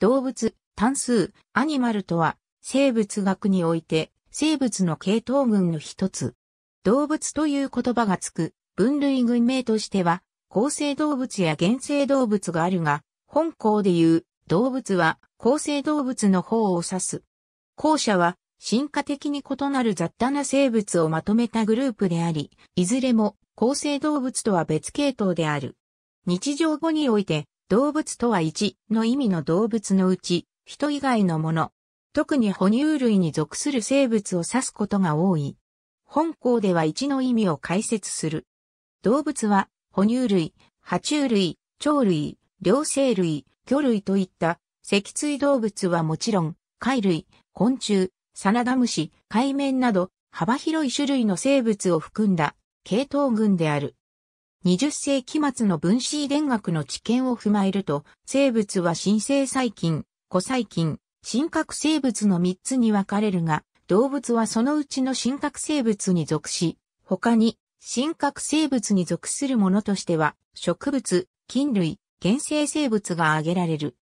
動物、単数、アニマルとは、生物学において、生物の系統群の一つ。動物という言葉がつく、分類群名としては、構成動物や原生動物があるが、本校でいう、動物は、構成動物の方を指す。後者は、進化的に異なる雑多な生物をまとめたグループであり、いずれも、構成動物とは別系統である。日常語において、動物とは1の意味の動物のうち、人以外のもの、特に哺乳類に属する生物を指すことが多い。本校では1の意味を解説する。動物は、哺乳類、爬虫類、鳥類、両生類、魚類といった脊椎動物はもちろん、貝類、昆虫、サナダムシ、海綿など幅広い種類の生物を含んだ系統群である。20世紀末の分子遺伝学の知見を踏まえると、生物は新生細菌、古細菌、真核生物の3つに分かれるが、動物はそのうちの真核生物に属し、他に真核生物に属するものとしては、植物、菌類、原生生物が挙げられる。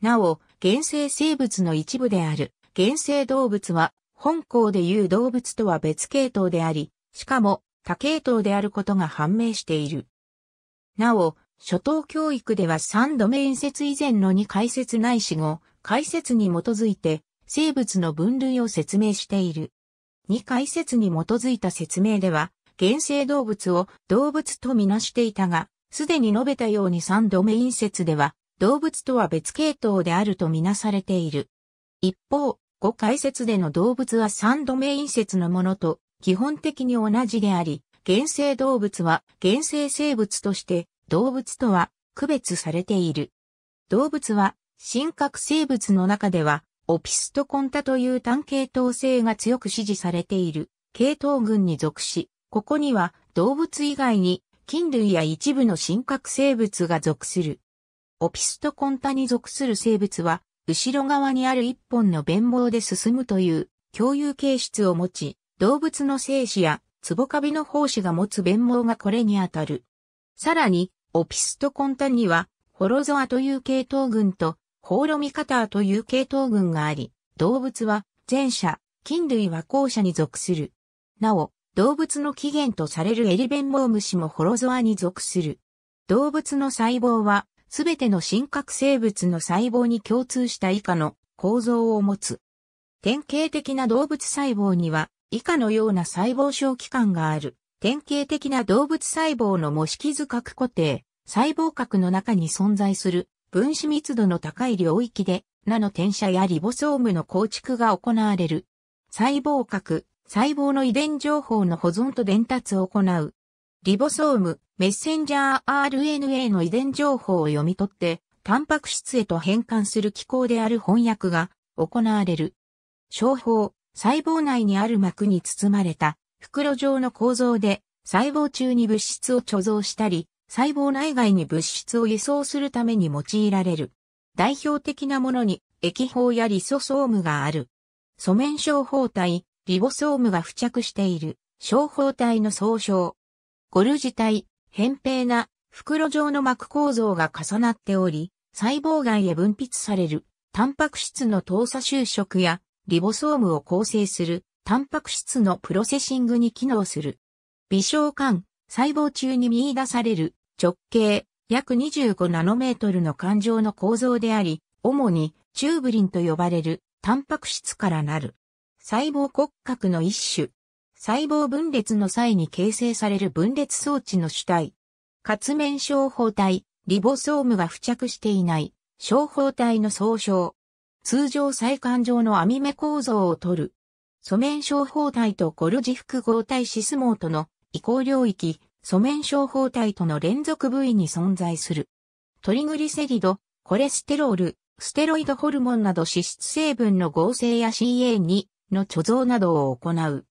なお、原生生物の一部である、原生動物は、本校でいう動物とは別系統であり、しかも、多系統であることが判明している。なお、初等教育では3度面説以前の2解説ないし後、解説に基づいて生物の分類を説明している。2解説に基づいた説明では、原生動物を動物とみなしていたが、すでに述べたように3度面説では、動物とは別系統であるとみなされている。一方、5解説での動物は3度面説のものと基本的に同じであり、原生動物は原生生物として動物とは区別されている。動物は真核生物の中ではオピストコンタという単系統性が強く支持されている系統群に属し、ここには動物以外に菌類や一部の真核生物が属する。オピストコンタに属する生物は、後ろ側にある一本の弁棒で進むという共有形質を持ち、動物の精子やツボカビの胞子が持つ弁毛がこれにあたる。さらに、オピストコンタには、ホロゾアという系統群と、ホーロミカターという系統群があり、動物は前者、菌類は後者に属する。なお、動物の起源とされるエリベンモウムシもホロゾアに属する。動物の細胞は、すべての真核生物の細胞に共通した以下の構造を持つ。典型的な動物細胞には、以下のような細胞小器官がある。典型的な動物細胞の模式図核固定、細胞核の中に存在する分子密度の高い領域で、ナノ転写やリボソームの構築が行われる。細胞核、細胞の遺伝情報の保存と伝達を行う。リボソーム、メッセンジャー RNA の遺伝情報を読み取って、タンパク質へと変換する機構である翻訳が行われる。商法、細胞内にある膜に包まれた袋状の構造で細胞中に物質を貯蔵したり、細胞内外に物質を輸送するために用いられる。代表的なものに液胞やリソソームがある。素面小胞体、リボソームが付着している小胞体の総称。ゴルジ体、扁平な袋状の膜構造が重なっており、細胞外へ分泌されるタンパク質の糖鎖就職やリボソームを構成するタンパク質のプロセシングに機能する。微小管、細胞中に見出される直径約25ナノメートルの環状の構造であり、主にチューブリンと呼ばれるタンパク質からなる。細胞骨格の一種。細胞分裂の際に形成される分裂装置の主体。活面小胞体、リボソームが付着していない、小胞体の総称。通常再管状の網目構造をとる。素面小包体とゴルジ複合体シスモートの移行領域、素面小包体との連続部位に存在する。トリグリセリド、コレステロール、ステロイドホルモンなど脂質成分の合成や CA2 の貯蔵などを行う。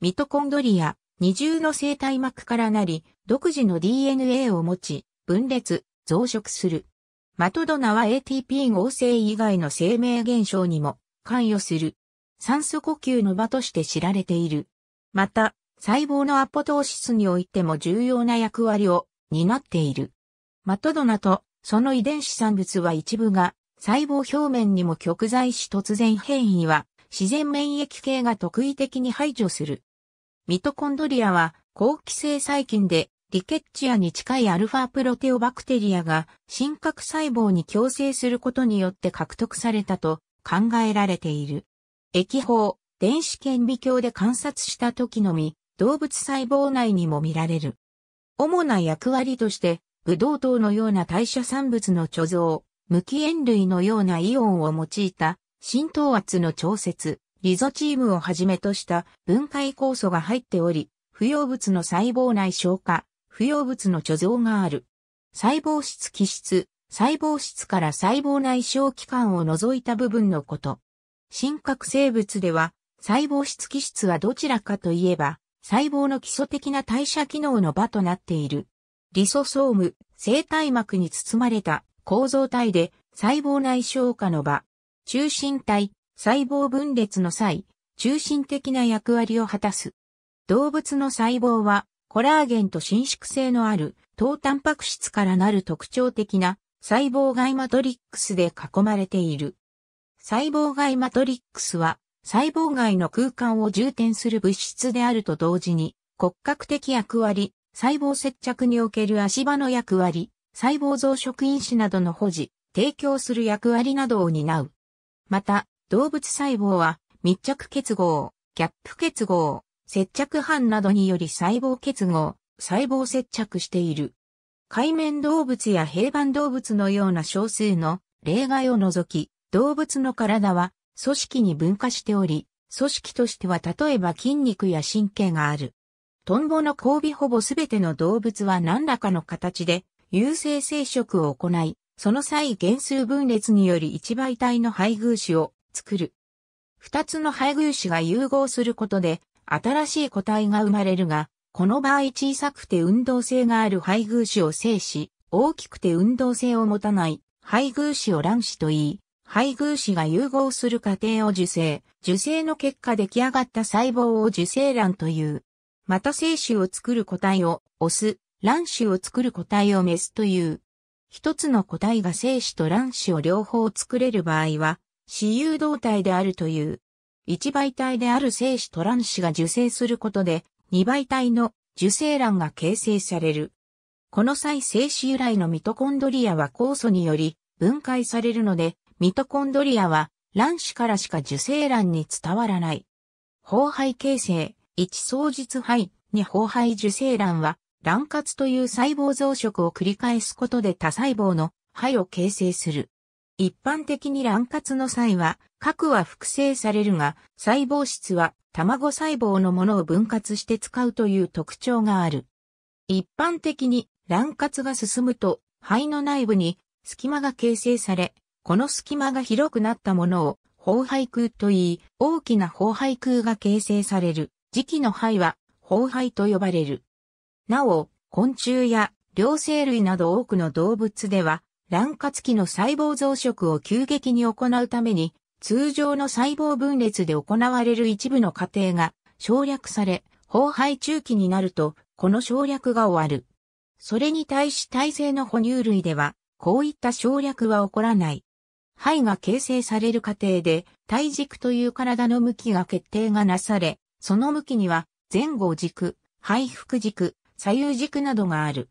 ミトコンドリア、二重の生体膜からなり、独自の DNA を持ち、分裂、増殖する。マトドナは ATP 合成以外の生命現象にも関与する。酸素呼吸の場として知られている。また、細胞のアポトーシスにおいても重要な役割を担っている。マトドナとその遺伝子産物は一部が細胞表面にも極在し突然変異は自然免疫系が特異的に排除する。ミトコンドリアは後期性細菌でリケッチアに近いアルファプロテオバクテリアが真核細胞に共生することによって獲得されたと考えられている。液法、電子顕微鏡で観察した時のみ、動物細胞内にも見られる。主な役割として、ブドウ糖のような代謝産物の貯蔵、無機塩類のようなイオンを用いた浸透圧の調節、リゾチームをはじめとした分解酵素が入っており、不要物の細胞内消化、不要物の貯蔵がある。細胞質気質、細胞質から細胞内小器官を除いた部分のこと。真核生物では、細胞質気質はどちらかといえば、細胞の基礎的な代謝機能の場となっている。リソソーム、生体膜に包まれた構造体で細胞内消化の場。中心体、細胞分裂の際、中心的な役割を果たす。動物の細胞はコラーゲンと伸縮性のある糖タンパク質からなる特徴的な細胞外マトリックスで囲まれている。細胞外マトリックスは細胞外の空間を充填する物質であると同時に骨格的役割、細胞接着における足場の役割、細胞増殖因子などの保持、提供する役割などを担う。また、動物細胞は密着結合、キャップ結合、接着斑などにより細胞結合、細胞接着している。海面動物や平板動物のような少数の例外を除き、動物の体は組織に分化しており、組織としては例えば筋肉や神経がある。トンボの交尾ほぼすべての動物は何らかの形で有性生殖を行い、その際原数分裂により一倍体の配偶子を作る。二つの配偶子が融合することで新しい個体が生まれるが、この場合小さくて運動性がある配偶子を精子、大きくて運動性を持たない配偶子を卵子と言い、配偶子が融合する過程を受精、受精の結果出来上がった細胞を受精卵という。また精子を作る個体をオス、卵子を作る個体をメスという。一つの個体が精子と卵子を両方作れる場合は、雌有動体であるという。一倍体である精子と卵子が受精することで、二倍体の受精卵が形成される。この際精子由来のミトコンドリアは酵素により分解されるので、ミトコンドリアは卵子からしか受精卵に伝わらない。胞胚形成、一相実胚、二胞胚受精卵は、卵活という細胞増殖を繰り返すことで多細胞の胚を形成する。一般的に卵活の際は、核は複製されるが、細胞質は卵細胞のものを分割して使うという特徴がある。一般的に卵活が進むと、肺の内部に隙間が形成され、この隙間が広くなったものを、包肺空と言い、大きな包肺空が形成される。時期の肺は、包肺と呼ばれる。なお、昆虫や両生類など多くの動物では、卵活期の細胞増殖を急激に行うために、通常の細胞分裂で行われる一部の過程が省略され、放廃中期になると、この省略が終わる。それに対し耐性の哺乳類では、こういった省略は起こらない。肺が形成される過程で、体軸という体の向きが決定がなされ、その向きには、前後軸、背腹軸、左右軸などがある。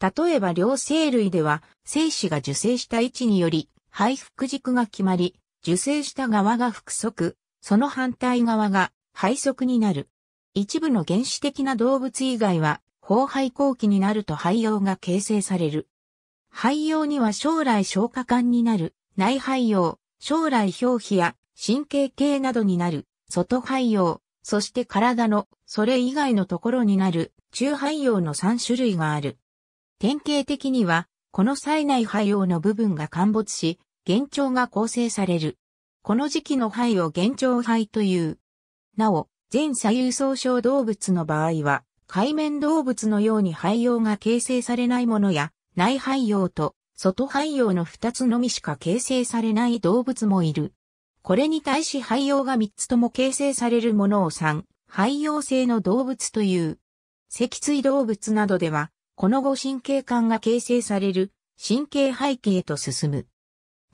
例えば両生類では、精子が受精した位置により、肺腹軸が決まり、受精した側が腹側、その反対側が肺側になる。一部の原始的な動物以外は、放肺後期になると肺葉が形成される。肺葉には将来消化管になる、内肺葉、将来表皮や神経系などになる、外肺葉、そして体のそれ以外のところになる中肺葉の3種類がある。典型的には、この災内肺葉の部分が陥没し、幻聴が構成される。この時期の肺を幻聴肺という。なお、全左右総称動物の場合は、海面動物のように肺葉が形成されないものや、内肺葉と外肺葉の2つのみしか形成されない動物もいる。これに対し肺葉が3つとも形成されるものを3、肺葉性の動物という。脊椎動物などでは、この後神経管が形成される神経背景へと進む。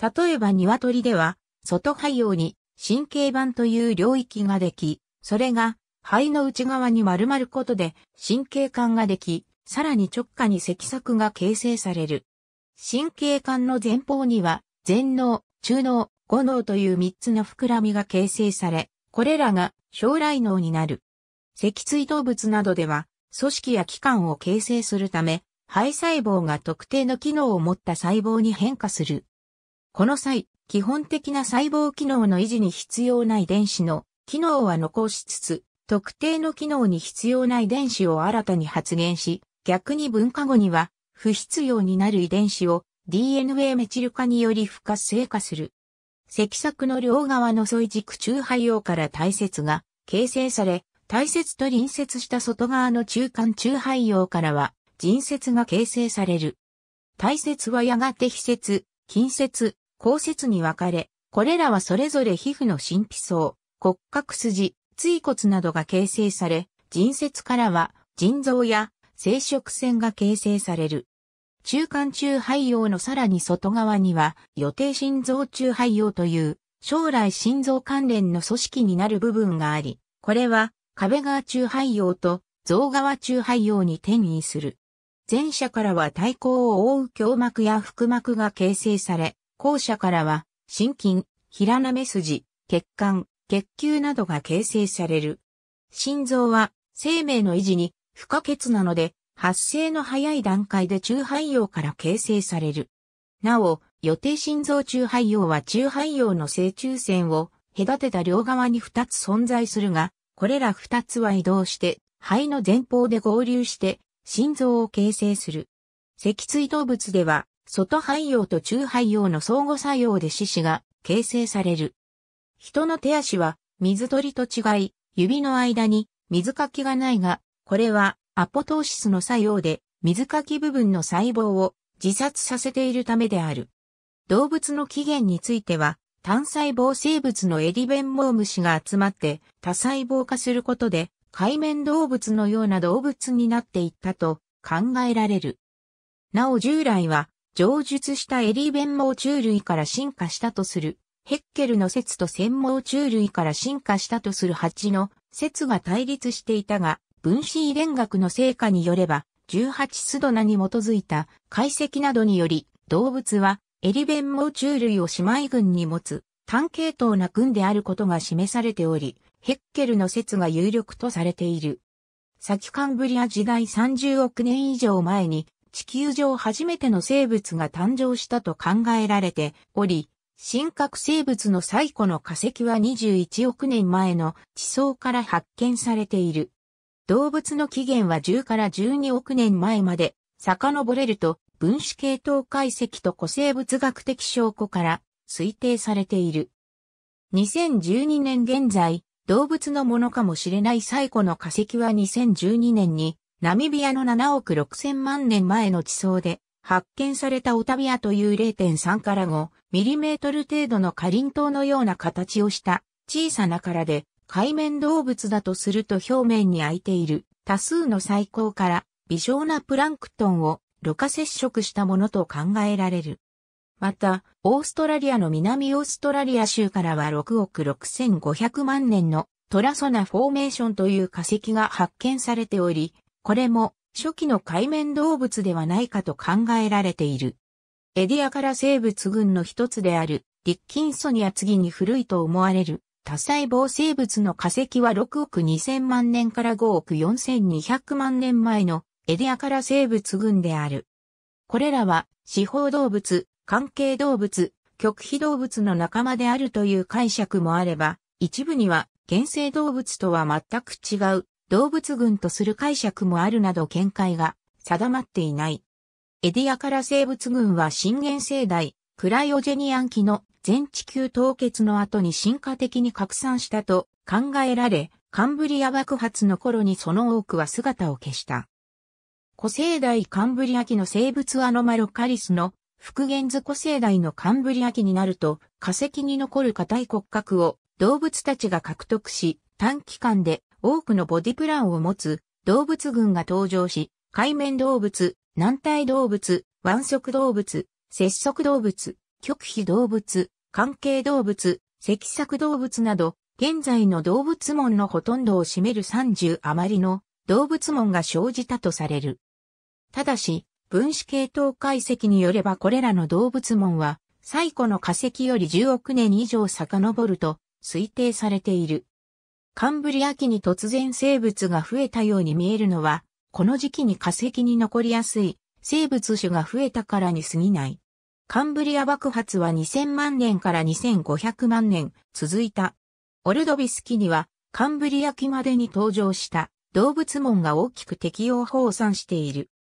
例えば鶏では、外肺葉に神経板という領域ができ、それが肺の内側に丸まることで神経管ができ、さらに直下に脊索が形成される。神経管の前方には前脳、中脳、五脳という三つの膨らみが形成され、これらが将来脳になる。脊椎動物などでは組織や器官を形成するため、肺細胞が特定の機能を持った細胞に変化する。この際、基本的な細胞機能の維持に必要な遺伝子の機能は残しつつ、特定の機能に必要な遺伝子を新たに発現し、逆に分化後には不必要になる遺伝子を DNA メチル化により不活性化する。積作の両側の添い軸中肺葉から体節が形成され、大雪と隣接した外側の中間中廃用からは、人雪が形成される。大雪はやがて非雪、近雪、降雪に分かれ、これらはそれぞれ皮膚の神秘層、骨格筋、椎骨などが形成され、人説からは腎臓や生殖腺が形成される。中間中肺葉のさらに外側には予定心臓中肺葉という将来心臓関連の組織になる部分があり、これは壁川中廃用と象川中廃用に転移する。前者からは対抗を覆う胸膜や腹膜が形成され、後者からは、心筋、平なめ筋、血管、血球などが形成される。心臓は生命の維持に不可欠なので、発生の早い段階で中肺葉から形成される。なお、予定心臓中肺葉は中肺葉の正中線を隔てた両側に2つ存在するが、これら二つは移動して肺の前方で合流して心臓を形成する。脊椎動物では外肺葉と中肺葉の相互作用で四肢が形成される。人の手足は水鳥と違い、指の間に水かきがないが、これはアポトーシスの作用で水かき部分の細胞を自殺させているためである。動物の起源については、単細胞生物のエリベンモウムシが集まって多細胞化することで海面動物のような動物になっていったと考えられる。なお従来は上述したエリベンモウ虫類から進化したとするヘッケルの説と専門虫類から進化したとする蜂の説が対立していたが、分子遺伝学の成果によれば、18スドナに基づいた解析などにより、動物はエリベンも宇宙類を姉妹群に持つ単系統な群であることが示されており、ヘッケルの説が有力とされている。先カンブリア時代30億年以上前に地球上初めての生物が誕生したと考えられており、深核生物の最古の化石は21億年前の地層から発見されている。動物の起源は10から12億年前まで遡れると分子系統解析と古生物学的証拠から推定されている。2012年現在、動物のものかもしれない最古の化石は2012年にナミビアの7億6千万年前の地層で発見されたオタビアという0.3から5ミリメートル程度のカリン島のような形をした小さな殻で海面動物だとすると表面に空いている多数の細胞から微小なプランクトンをろ過接触したものと考えられる。また、オーストラリアの南オーストラリア州からは6億6500万年のトラソナフォーメーションという化石が発見されており、これも初期の海面動物ではないかと考えられている。エディアから生物群の一つであるリッキンソニア次に古いと思われる多細胞生物の化石は6億2000万年から5億4200万年前のエディアから生物群である。これらは、四方動物、関係動物、極秘動物の仲間であるという解釈もあれば、一部には、原生動物とは全く違う、動物群とする解釈もあるなど見解が定まっていない。エディアから生物群は新原生代、クライオジェニアン期の全地球凍結の後に進化的に拡散したと考えられ、カンブリア爆発の頃にその多くは姿を消した。古生代カンブリア紀の生物アノマロカリスの復元図古生代のカンブリア紀になると化石に残る硬い骨格を動物たちが獲得し短期間で多くのボディプランを持つ動物群が登場し海面動物、軟体動物、腕足動物、節足動物、極秘動物、関係動物、脊索動物など現在の動物門のほとんどを占める30余りの動物門が生じたとされる。ただし、分子系統解析によればこれらの動物門は、最古の化石より10億年以上遡ると推定されている。カンブリア紀に突然生物が増えたように見えるのは、この時期に化石に残りやすい生物種が増えたからに過ぎない。カンブリア爆発は2000万年から2500万年続いた。オルドビス紀にはカンブリア紀までに登場した動物門が大きく適応放散している。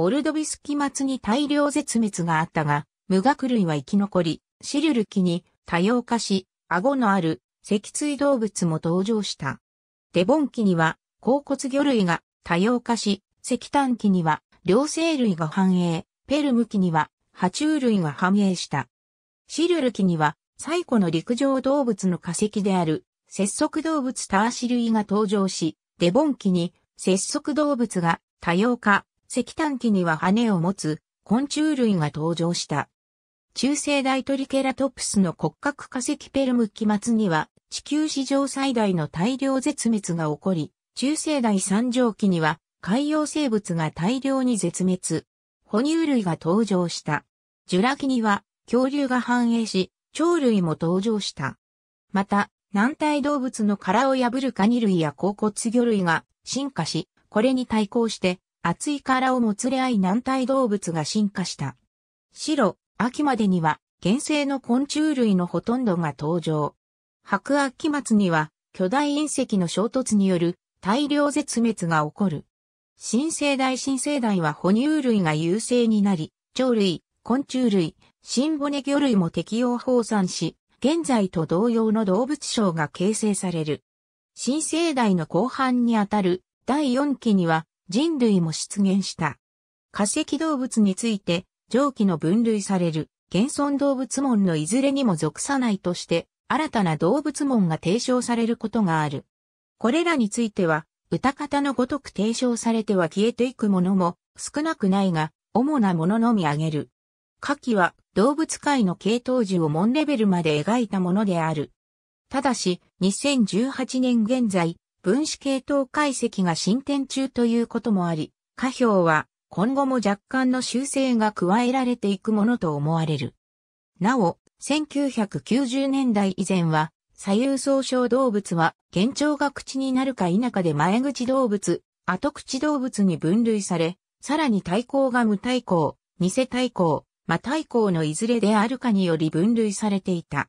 オルドビス期末に大量絶滅があったが、無学類は生き残り、シリュル期に多様化し、顎のある脊椎動物も登場した。デボン期には、甲骨魚類が多様化し、石炭期には、両生類が繁栄、ペルム期には、爬虫類が繁栄した。シリュル期には、最古の陸上動物の化石である、節足動物ターシ類が登場し、デボン期に節足動物が多様化、石炭機には羽を持つ昆虫類が登場した。中生代トリケラトプスの骨格化石ペルム期末には地球史上最大の大量絶滅が起こり、中生代三畳期には海洋生物が大量に絶滅。哺乳類が登場した。ジュラ期には恐竜が繁栄し、鳥類も登場した。また、軟体動物の殻を破るカニ類や甲骨魚類が進化し、これに対抗して熱い殻をもつれ合い軟体動物が進化した。白、秋までには原生の昆虫類のほとんどが登場。白秋末には巨大隕石の衝突による大量絶滅が起こる。新生代新生代は哺乳類が優勢になり、鳥類、昆虫類、新骨魚類も適用放散し、現在と同様の動物賞が形成される。新生代の後半にあたる第4期には人類も出現した。化石動物について、上記の分類される、現存動物門のいずれにも属さないとして、新たな動物門が提唱されることがある。これらについては、歌方のごとく提唱されては消えていくものも少なくないが、主なもののみ挙げる。下記は動物界の系統樹を門レベルまで描いたものである。ただし、2018年現在、分子系統解析が進展中ということもあり、下表は今後も若干の修正が加えられていくものと思われる。なお、1990年代以前は、左右総称動物は、幻聴が口になるか否かで前口動物、後口動物に分類され、さらに対抗が無対抗、偽対抗、ま対抗のいずれであるかにより分類されていた。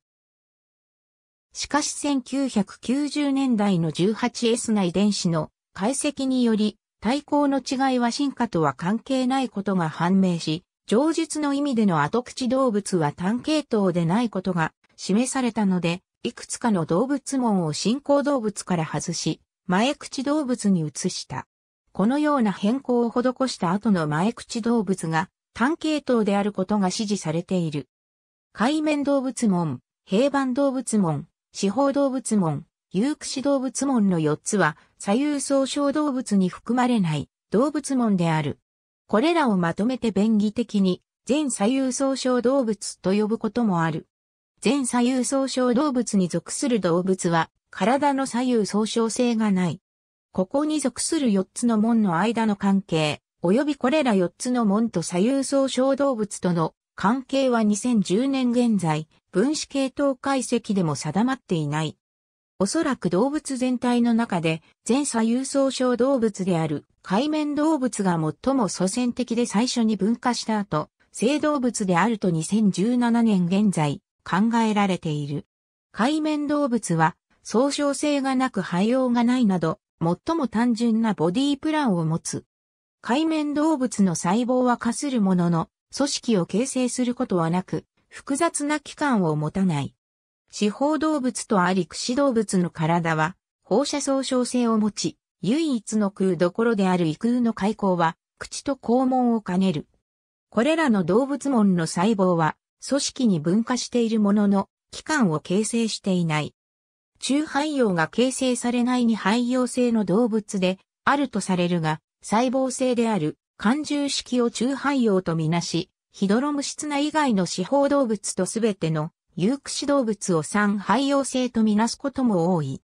しかし1990年代の 18S 内電子の解析により、対抗の違いは進化とは関係ないことが判明し、上述の意味での後口動物は単系統でないことが示されたので、いくつかの動物門を進行動物から外し、前口動物に移した。このような変更を施した後の前口動物が単系統であることが指示されている。海面動物門、平板動物門、四方動物門、有クシ動物門の4つは、左右総称動物に含まれない動物門である。これらをまとめて便宜的に、全左右総称動物と呼ぶこともある。全左右総称動物に属する動物は、体の左右総称性がない。ここに属する4つの門の間の関係、及びこれら4つの門と左右総称動物との関係は2010年現在、分子系統解析でも定まっていない。おそらく動物全体の中で全左右相称動物である海面動物が最も祖先的で最初に分化した後、性動物であると2017年現在考えられている。海面動物は相称性がなく配用がないなど、最も単純なボディプランを持つ。海面動物の細胞は化するものの、組織を形成することはなく、複雑な器官を持たない。四方動物とあり串動物の体は放射相傷性を持ち、唯一の空どころである異空の開口は口と肛門を兼ねる。これらの動物門の細胞は組織に分化しているものの器官を形成していない。中肺葉が形成されないに肺葉性の動物であるとされるが、細胞性である肝重式を中肺葉とみなし、ヒドロムシツナ以外の四方動物とすべての有駆動物を三汎用性とみなすことも多い。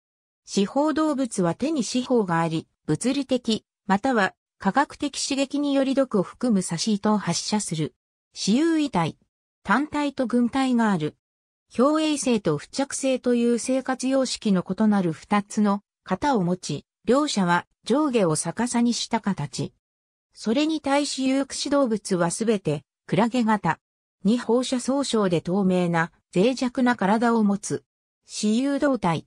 四方動物は手に四方があり、物理的、または科学的刺激により毒を含む差し糸を発射する。私有遺体、単体と群体がある。表衛性と付着性という生活様式の異なる二つの型を持ち、両者は上下を逆さにした形。それに対し有駆動物はすべてクラゲ型。に放射総称で透明な脆弱な体を持つ。私有動体。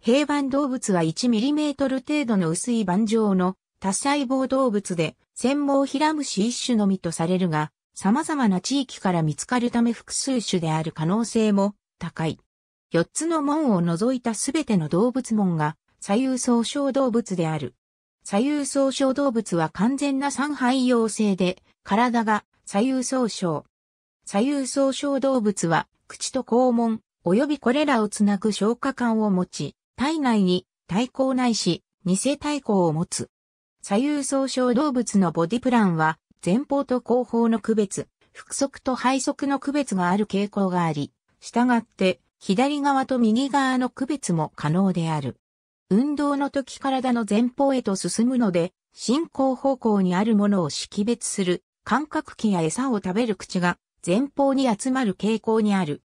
平板動物は 1mm 程度の薄い板状の多細胞動物で、専門ヒラムシ一種のみとされるが、様々な地域から見つかるため複数種である可能性も高い。4つの門を除いたすべての動物門が左右総称動物である。左右総称動物は完全な産廃用性で、体が左右総称。左右総称動物は、口と肛門、及びこれらをつなぐ消化管を持ち、体内に対抗ないし、偽対抗を持つ。左右総称動物のボディプランは、前方と後方の区別、腹側と背側の区別がある傾向があり、従って、左側と右側の区別も可能である。運動の時体の前方へと進むので、進行方向にあるものを識別する感覚器や餌を食べる口が前方に集まる傾向にある。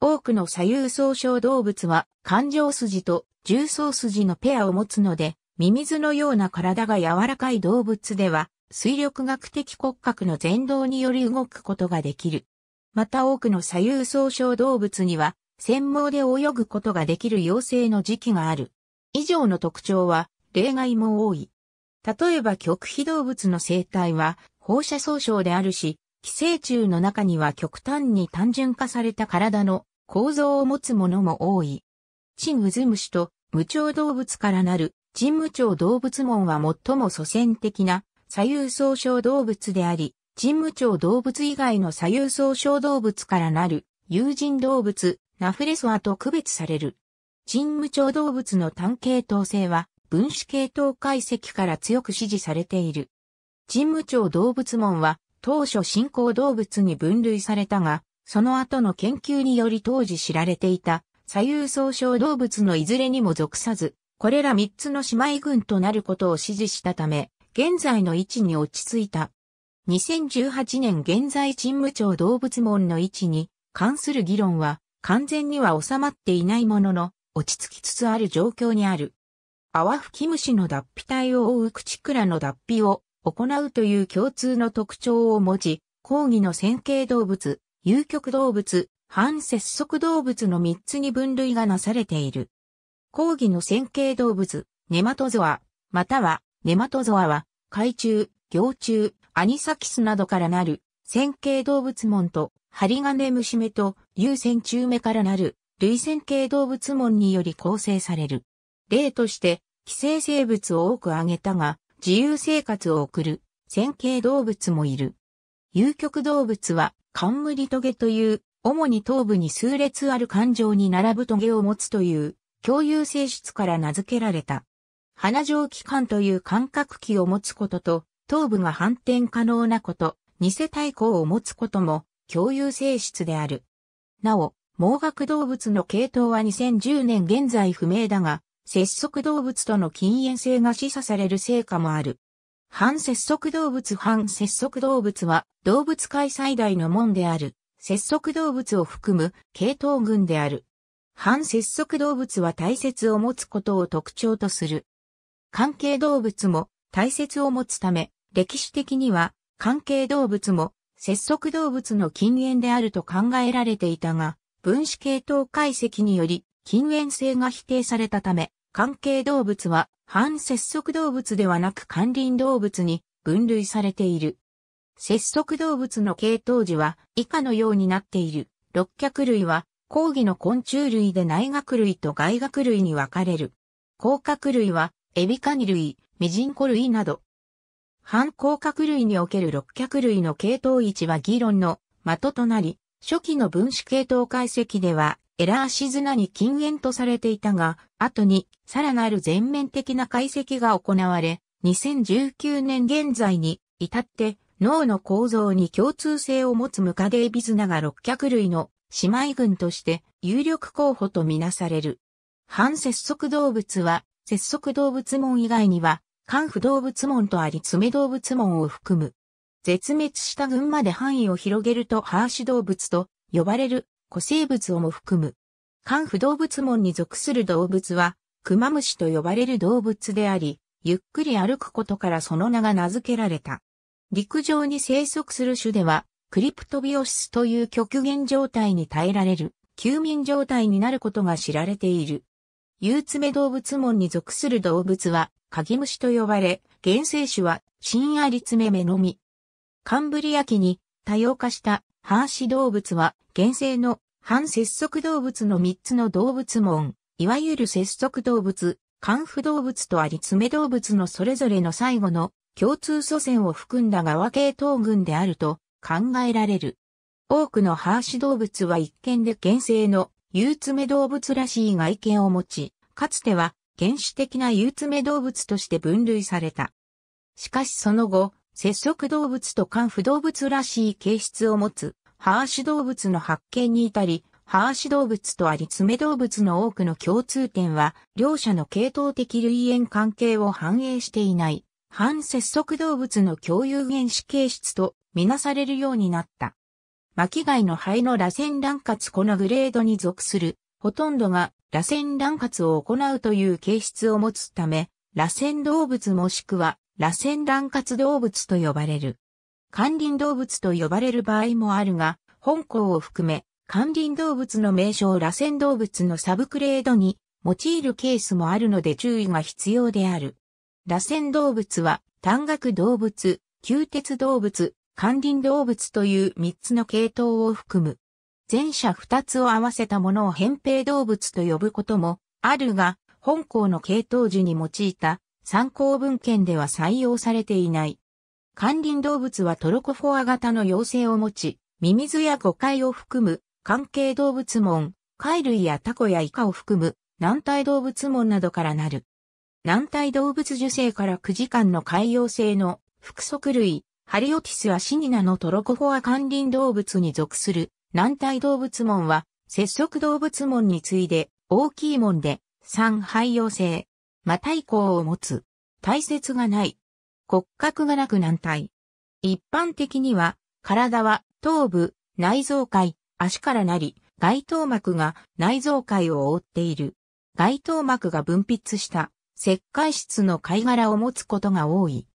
多くの左右相称動物は感情筋と重層筋のペアを持つので、ミミズのような体が柔らかい動物では、水力学的骨格の前動により動くことができる。また多くの左右相称動物には、専毛で泳ぐことができる妖精の時期がある。以上の特徴は、例外も多い。例えば極秘動物の生態は、放射総称であるし、寄生虫の中には極端に単純化された体の構造を持つものも多い。チンウズムシと無腸動物からなる、チン無ウ動物門は最も祖先的な左右総称動物であり、チン無ウ動物以外の左右総称動物からなる、友人動物、ナフレソアと区別される。チン無ウ動物の単系統性は、分子系統解析から強く支持されている。神武町動物門は当初信仰動物に分類されたが、その後の研究により当時知られていた左右総称動物のいずれにも属さず、これら3つの姉妹群となることを支持したため、現在の位置に落ち着いた。2018年現在神武町動物門の位置に関する議論は完全には収まっていないものの落ち着きつつある状況にある。泡吹き虫の脱皮体を覆う口くらの脱皮を行うという共通の特徴を持ち、講義の線形動物、有極動物、反節足動物の3つに分類がなされている。講義の線形動物、ネマトゾア、またはネマトゾアは、海中、行中、アニサキスなどからなる、線形動物門と、針金虫目と、有線虫目からなる、類線形動物門により構成される。例として、寄生生物を多く挙げたが、自由生活を送る線形動物もいる。有極動物は冠棘という主に頭部に数列ある環状に並ぶ棘を持つという共有性質から名付けられた。鼻状器官という感覚器を持つことと頭部が反転可能なこと、偽対抗を持つことも共有性質である。なお、盲学動物の系統は2010年現在不明だが、節足動物との禁煙性が示唆される成果もある。反節足動物反節足動物は動物界最大の門である。節足動物を含む系統群である。反節足動物は大切を持つことを特徴とする。関係動物も大切を持つため、歴史的には関係動物も節足動物の禁煙であると考えられていたが、分子系統解析により禁煙性が否定されたため、関係動物は反節足動物ではなく管林動物に分類されている。節足動物の系統時は以下のようになっている。六脚類は抗議の昆虫類で内学類と外学類に分かれる。甲殻類はエビカニ類、ミジンコ類など。反甲殻類における六脚類の系統位置は議論の的となり、初期の分子系統解析ではエラーシズナに禁煙とされていたが、後にさらなる全面的な解析が行われ、2019年現在に至って脳の構造に共通性を持つムカデイビズナが6脚類の姉妹群として有力候補とみなされる。反節足動物は、節足動物門以外には、寒腐動物門とあり爪動物門を含む。絶滅した群まで範囲を広げるとハーシュ動物と呼ばれる古生物をも含む。漢不動物門に属する動物は、クマムシと呼ばれる動物であり、ゆっくり歩くことからその名が名付けられた。陸上に生息する種では、クリプトビオシスという極限状態に耐えられる、休眠状態になることが知られている。ユウツメ動物門に属する動物は、カギムシと呼ばれ、原生種は、深アリツメメのみ。カンブリア紀に多様化した半シ動物は原生の反節足動物の3つの動物門、いわゆる節足動物、寒不動物とあり爪動物のそれぞれの最後の共通祖先を含んだ側系統群であると考えられる。多くのハーシ動物は一見で原生の有爪動物らしい外見を持ち、かつては原始的な有爪動物として分類された。しかしその後、節足動物と寒不動物らしい形質を持つハーシ動物の発見に至り、ハーシ動物とあり爪動物の多くの共通点は、両者の系統的類縁関係を反映していない、反接足動物の共有原子形質とみなされるようになった。巻貝の肺の螺旋卵活このグレードに属する、ほとんどが螺旋卵活を行うという形質を持つため、螺旋動物もしくは螺旋卵活動物と呼ばれる。管林動物と呼ばれる場合もあるが、本校を含め、管林動物の名称螺旋動物のサブクレードに用いるケースもあるので注意が必要である。螺旋動物は、単学動物、吸鉄動物、管林動物という3つの系統を含む。前者2つを合わせたものを扁平動物と呼ぶこともあるが、本校の系統樹に用いた参考文献では採用されていない。関林動物はトロコフォア型の妖精を持ち、ミミズやゴカイを含む関係動物門、貝類やタコやイカを含む軟体動物門などからなる。軟体動物受精から9時間の海洋性の複足類、ハリオティスアシニナのトロコフォア関林動物に属する軟体動物門は、節足動物門に次いで大きい門で、三肺洋性、また以降を持つ。大切がない。骨格がなく軟体。一般的には、体は頭部、内臓界、足からなり、外頭膜が内臓界を覆っている。外頭膜が分泌した石灰質の貝殻を持つことが多い。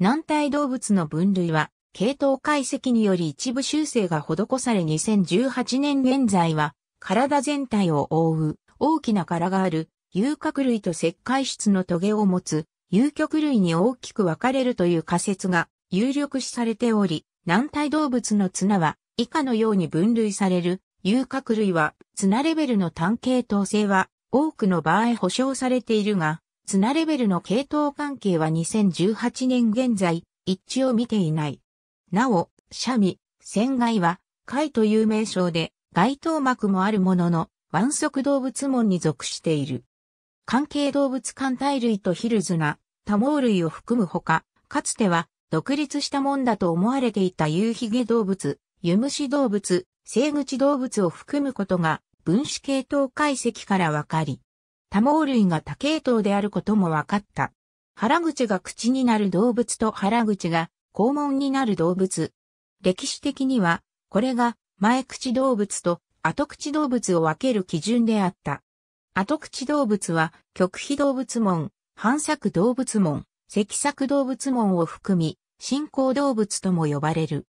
軟体動物の分類は、系統解析により一部修正が施され2018年現在は、体全体を覆う大きな殻がある、遊郭類と石灰質のトゲを持つ有極類に大きく分かれるという仮説が有力視されており、軟体動物の綱は以下のように分類される、有核類は綱レベルの単系統性は多くの場合保証されているが、綱レベルの系統関係は2018年現在、一致を見ていない。なお、シャミ、仙外は、貝という名称で、外頭膜もあるものの、腕足動物門に属している。関係動物艦体類とヒルズが、多毛類を含むほか、かつては独立したもんだと思われていた夕髭動物、湯虫動物、生口動物を含むことが分子系統解析からわかり、多毛類が多系統であることもわかった。腹口が口になる動物と腹口が肛門になる動物。歴史的には、これが前口動物と後口動物を分ける基準であった。後口動物は極秘動物門、反作動物門、赤作動物門を含み、進行動物とも呼ばれる。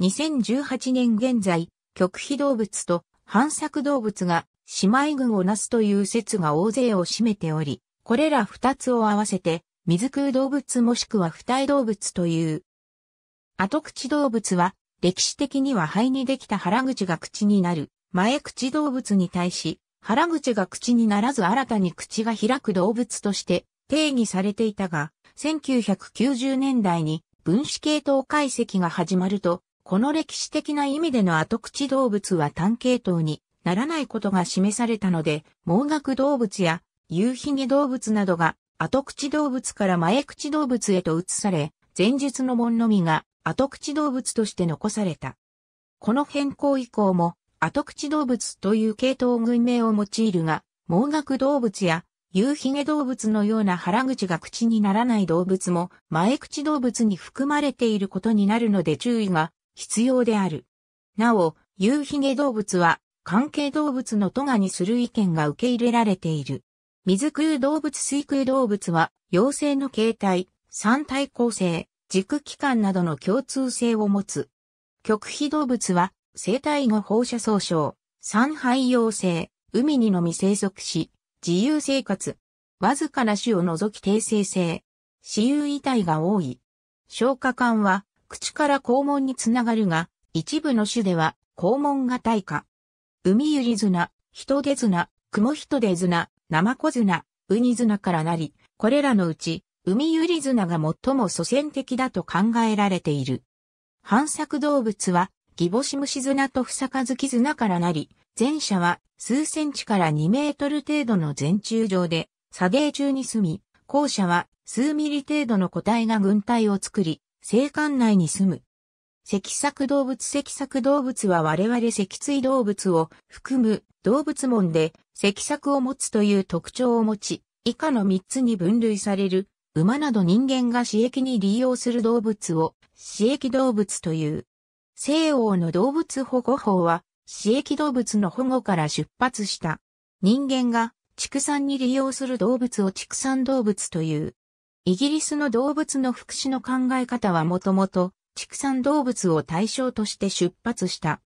2018年現在、極秘動物と反作動物が姉妹群をなすという説が大勢を占めており、これら二つを合わせて、水空動物もしくは二重動物という。後口動物は、歴史的には肺にできた腹口が口になる、前口動物に対し、腹口が口にならず新たに口が開く動物として定義されていたが、1990年代に分子系統解析が始まると、この歴史的な意味での後口動物は単系統にならないことが示されたので、盲学動物や夕ひ動物などが後口動物から前口動物へと移され、前述の門のみが後口動物として残された。この変更以降も後口動物という系統群名を用いるが、盲学動物や夕ヒゲ動物のような腹口が口にならない動物も前口動物に含まれていることになるので注意が必要である。なお、夕ヒゲ動物は関係動物のトガにする意見が受け入れられている。水空動物水空動物は、妖精の形態、三体構成、軸器官などの共通性を持つ。極秘動物は、生体後放射層症、三肺妖精、海にのみ生息し、自由生活。わずかな種を除き定性性。死有遺体が多い。消化管は、口から肛門につながるが、一部の種では、肛門が退化。海ゆり綱、人手綱、雲人手綱、生子綱、ウニ綱からなり、これらのうち、海ゆり綱が最も祖先的だと考えられている。反作動物は、ギボシムシ綱とフサカズキ綱からなり、前者は数センチから2メートル程度の前中上で、砂泥中に住み、後者は数ミリ程度の個体が群体を作り、生管内に住む。脊索動物脊索動物は我々脊椎動物を含む動物門で脊索を持つという特徴を持ち、以下の3つに分類される馬など人間が刺激に利用する動物を刺激動物という。西欧の動物保護法は私益動物の保護から出発した。人間が畜産に利用する動物を畜産動物という。イギリスの動物の福祉の考え方はもともと畜産動物を対象として出発した。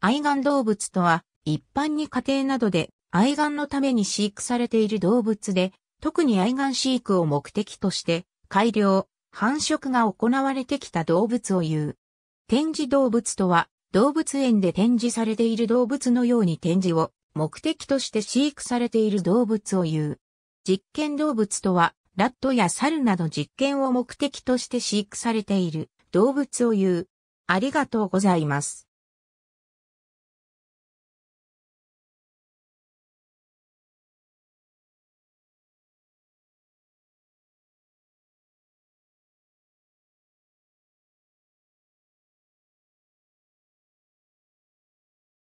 愛玩動物とは一般に家庭などで愛玩のために飼育されている動物で、特に愛玩飼育を目的として改良、繁殖が行われてきた動物を言う。展示動物とは動物園で展示されている動物のように展示を目的として飼育されている動物を言う。実験動物とは、ラットや猿など実験を目的として飼育されている動物を言う。ありがとうございます。